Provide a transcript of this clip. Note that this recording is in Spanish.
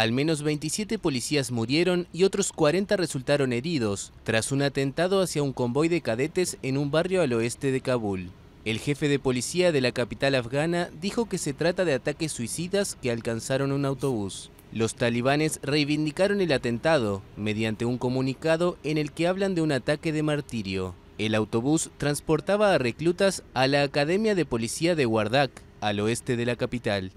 Al menos 27 policías murieron y otros 40 resultaron heridos tras un atentado hacia un convoy de cadetes en un barrio al oeste de Kabul. El jefe de policía de la capital afgana dijo que se trata de ataques suicidas que alcanzaron un autobús. Los talibanes reivindicaron el atentado mediante un comunicado en el que hablan de un ataque de martirio. El autobús transportaba a reclutas a la Academia de Policía de Wardak, al oeste de la capital.